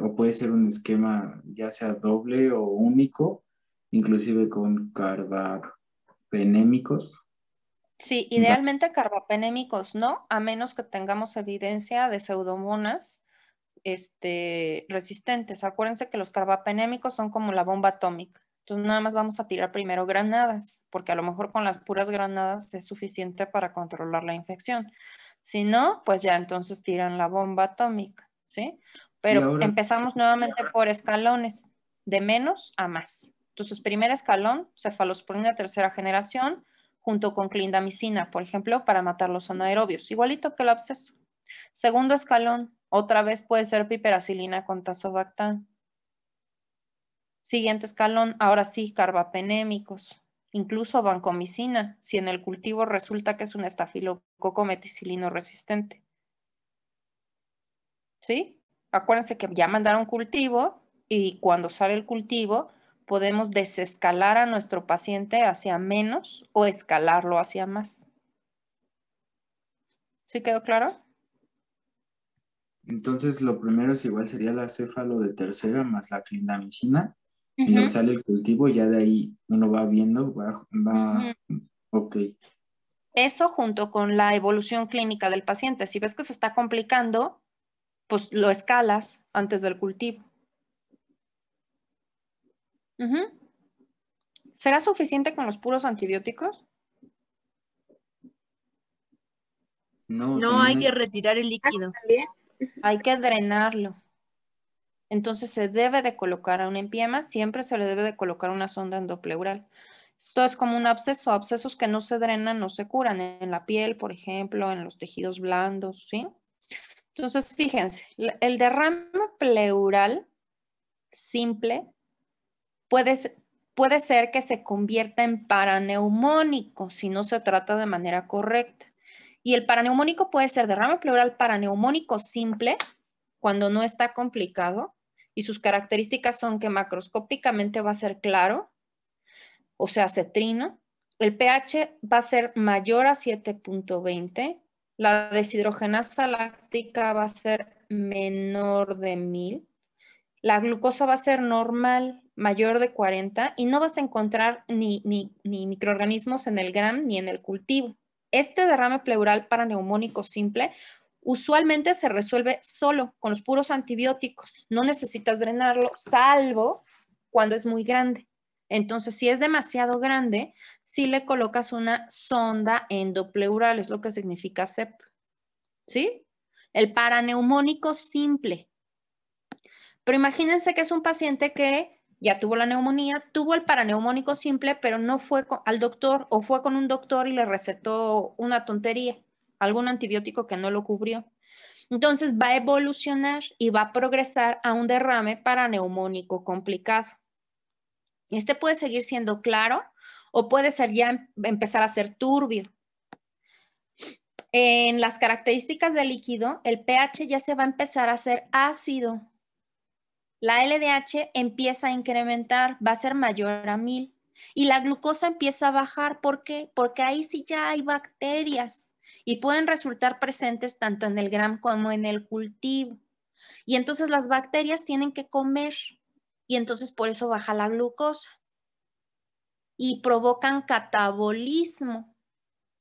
o puede ser un esquema ya sea doble o único, inclusive con carbapenémicos. Sí, idealmente carbapenémicos no, a menos que tengamos evidencia de pseudomonas este, resistentes. Acuérdense que los carbapenémicos son como la bomba atómica. Entonces nada más vamos a tirar primero granadas, porque a lo mejor con las puras granadas es suficiente para controlar la infección. Si no, pues ya entonces tiran la bomba atómica, ¿sí? Pero empezamos nuevamente por escalones, de menos a más. Entonces, primer escalón, cefalosporina tercera generación, junto con clindamicina, por ejemplo, para matar los anaerobios, igualito que el absceso. Segundo escalón, otra vez puede ser piperacilina con tazobactam. Siguiente escalón, ahora sí, carbapenémicos, incluso vancomicina, si en el cultivo resulta que es un estafilococo meticilino resistente. ¿Sí? Acuérdense que ya mandaron cultivo y cuando sale el cultivo podemos desescalar a nuestro paciente hacia menos o escalarlo hacia más. ¿Sí quedó claro? Entonces, lo primero es igual sería la céfalo de tercera más la clindamicina y sale el cultivo, ya de ahí uno va viendo, va, ok. Eso junto con la evolución clínica del paciente. Si ves que se está complicando, pues lo escalas antes del cultivo. ¿Será suficiente con los puros antibióticos? No, no hay que retirar el líquido. Hay que drenarlo. Entonces se debe de colocar a un empiema, siempre se le debe de colocar una sonda endopleural. Esto es como un absceso, abscesos que no se drenan, no se curan ¿eh? en la piel, por ejemplo, en los tejidos blandos, ¿sí? Entonces, fíjense, el derrame pleural simple puede, puede ser que se convierta en paraneumónico si no se trata de manera correcta. Y el paraneumónico puede ser derrame pleural paraneumónico simple, cuando no está complicado, y sus características son que macroscópicamente va a ser claro, o sea, cetrino, el pH va a ser mayor a 7.20, la deshidrogenasa láctica va a ser menor de 1000, la glucosa va a ser normal, mayor de 40, y no vas a encontrar ni, microorganismos en el gram ni en el cultivo. Este derrame pleural para neumónico simple usualmente se resuelve solo con los puros antibióticos. No necesitas drenarlo, salvo cuando es muy grande. Entonces, si es demasiado grande, si le colocas una sonda endopleural, es lo que significa CEP. ¿Sí? El paraneumónico simple. Pero imagínense que es un paciente que ya tuvo la neumonía, tuvo el paraneumónico simple, pero no fue al doctor o fue con un doctor y le recetó una tontería algún antibiótico que no lo cubrió. Entonces va a evolucionar y va a progresar a un derrame paraneumónico complicado. Este puede seguir siendo claro o puede ser ya em, empezar a ser turbio. En las características del líquido, el pH ya se va a empezar a ser ácido. La LDH empieza a incrementar, va a ser mayor a 1000. Y la glucosa empieza a bajar. ¿Por qué? Porque ahí sí ya hay bacterias y pueden resultar presentes tanto en el gram como en el cultivo. Y entonces las bacterias tienen que comer y entonces por eso baja la glucosa y provocan catabolismo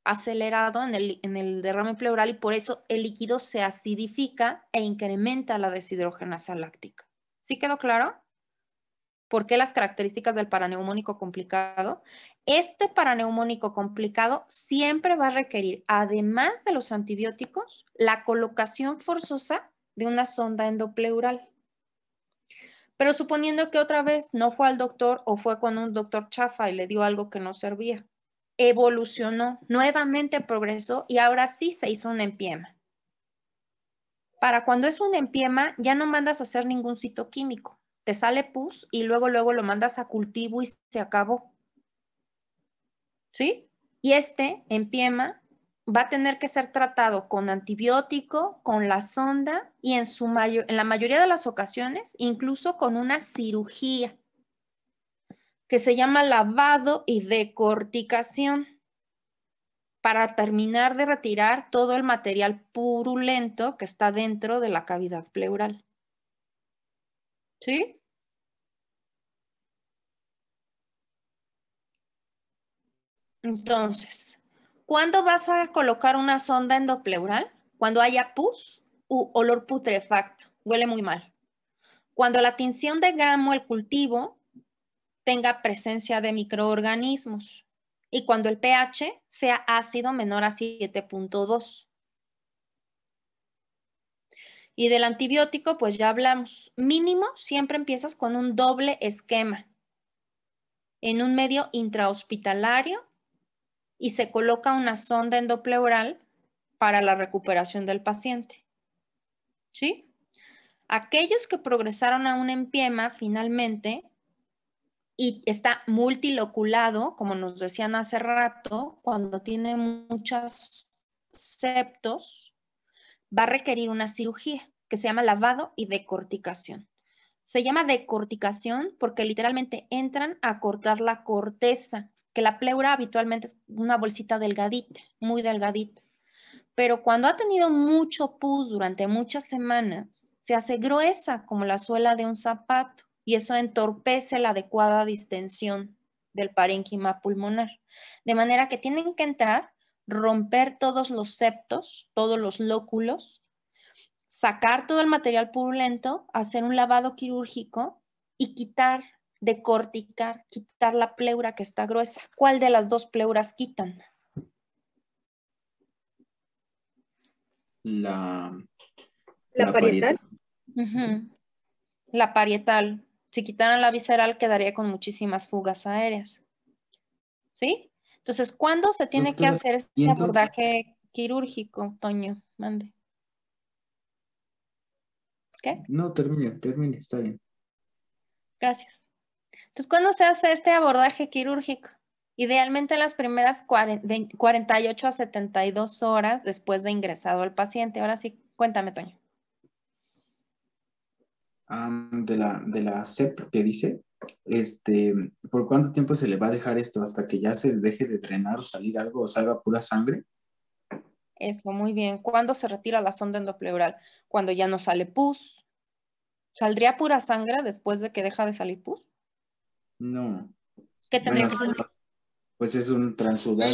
acelerado en el, derrame pleural y por eso el líquido se acidifica e incrementa la deshidrogenasa láctica. ¿Sí quedó claro? ¿Por qué las características del paraneumónico complicado? Este paraneumónico complicado siempre va a requerir, además de los antibióticos, la colocación forzosa de una sonda endopleural. Pero suponiendo que otra vez no fue al doctor o fue con un doctor chafa y le dio algo que no servía, evolucionó, nuevamente progresó y ahora sí se hizo un empiema. Para cuando es un empiema, ya no mandas a hacer ningún citoquímico, te sale pus y luego, luego lo mandas a cultivo y se acabó. ¿Sí? Y este, en piema, va a tener que ser tratado con antibiótico, con la sonda y en, su mayo en la mayoría de las ocasiones incluso con una cirugía que se llama lavado y decorticación para terminar de retirar todo el material purulento que está dentro de la cavidad pleural. ¿Sí? Entonces, ¿cuándo vas a colocar una sonda endopleural? Cuando haya pus u olor putrefacto, huele muy mal. Cuando la tinción de gramo el cultivo tenga presencia de microorganismos y cuando el pH sea ácido menor a 7.2. Y del antibiótico, pues ya hablamos, mínimo siempre empiezas con un doble esquema en un medio intrahospitalario y se coloca una sonda endopleural para la recuperación del paciente. ¿Sí? Aquellos que progresaron a un empiema finalmente y está multiloculado, como nos decían hace rato, cuando tiene muchos septos, va a requerir una cirugía que se llama lavado y decorticación. Se llama decorticación porque literalmente entran a cortar la corteza, que la pleura habitualmente es una bolsita delgadita, muy delgadita. Pero cuando ha tenido mucho pus durante muchas semanas, se hace gruesa como la suela de un zapato y eso entorpece la adecuada distensión del parénquima pulmonar. De manera que tienen que entrar romper todos los septos, todos los lóculos, sacar todo el material purulento, hacer un lavado quirúrgico y quitar, decorticar, quitar la pleura que está gruesa. ¿Cuál de las dos pleuras quitan? La, la, parietal. La parietal. Si quitaran la visceral quedaría con muchísimas fugas aéreas. ¿Sí? Entonces, ¿cuándo se tiene que hacer este abordaje quirúrgico, Toño? Mande. ¿Qué? No, termine, termine, está bien. Gracias. Entonces, ¿cuándo se hace este abordaje quirúrgico? Idealmente las primeras 48 a 72 horas después de ingresado al paciente. Ahora sí, cuéntame, Toño. Ah, de, la, de la CEP, ¿qué dice? este, ¿por cuánto tiempo se le va a dejar esto? ¿Hasta que ya se deje de drenar o salir algo o salga pura sangre? Eso, muy bien. ¿Cuándo se retira la sonda endopleural? Cuando ya no sale pus. ¿Saldría pura sangre después de que deja de salir pus? No. ¿Qué tendría que salir? Pues es un transudado.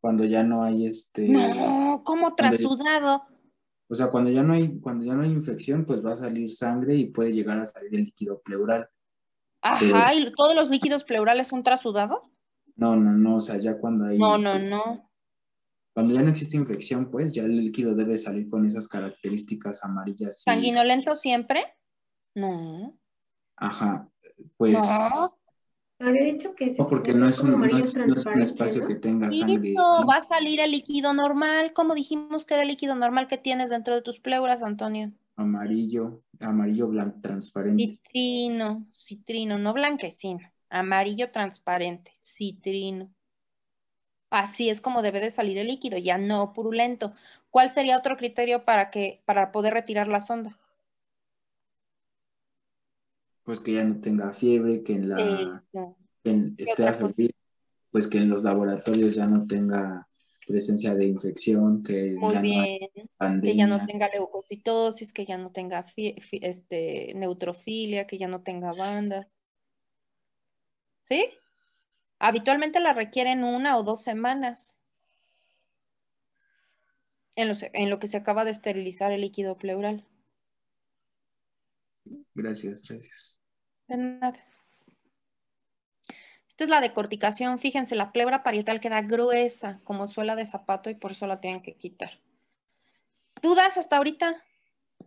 Cuando ya no hay este. No, ¿cómo transudado? O sea, cuando ya no hay, cuando ya no hay infección, pues va a salir sangre y puede llegar a salir el líquido pleural eh, Ajá, ¿y todos los líquidos pleurales son trasudados? No, no, no, o sea, ya cuando hay... No, no, no. Cuando ya no existe infección, pues ya el líquido debe salir con esas características amarillas. ¿Sanguinolento siempre? No. Ajá, pues... No. porque no es, un, espacio que tenga sangre. va a salir el líquido normal, como dijimos que era el líquido normal que tienes dentro de tus pleuras, Antonio amarillo, amarillo blanco transparente. Citrino, citrino, no blanquecino, amarillo transparente, citrino. Así es como debe de salir el líquido, ya no purulento. ¿Cuál sería otro criterio para que para poder retirar la sonda? Pues que ya no tenga fiebre, que en la esté a pues que en los laboratorios ya no tenga presencia de infección, que ya no tenga leucocitosis, que ya no tenga este, neutrofilia, que ya no tenga banda. ¿Sí? Habitualmente la requieren una o dos semanas en, en lo que se acaba de esterilizar el líquido pleural. Gracias, gracias. De nada. Esta es la decorticación. Fíjense, la plebra parietal queda gruesa como suela de zapato y por eso la tienen que quitar. ¿Dudas hasta ahorita?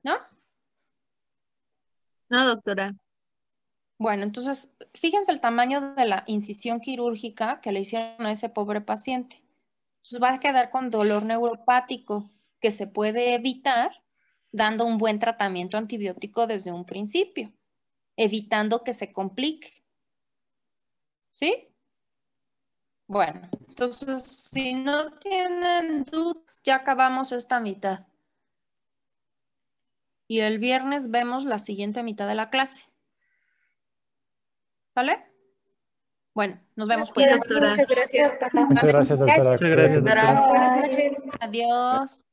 ¿No? No, doctora. Bueno, entonces, fíjense el tamaño de la incisión quirúrgica que le hicieron a ese pobre paciente. Entonces va a quedar con dolor neuropático que se puede evitar dando un buen tratamiento antibiótico desde un principio, evitando que se complique. ¿Sí? Bueno, entonces si no tienen dudas, ya acabamos esta mitad. Y el viernes vemos la siguiente mitad de la clase. ¿Vale? Bueno, nos vemos. Pues. Muchas gracias. Muchas gracias, doctora. Muchas gracias, doctora. Buenas noches. Adiós.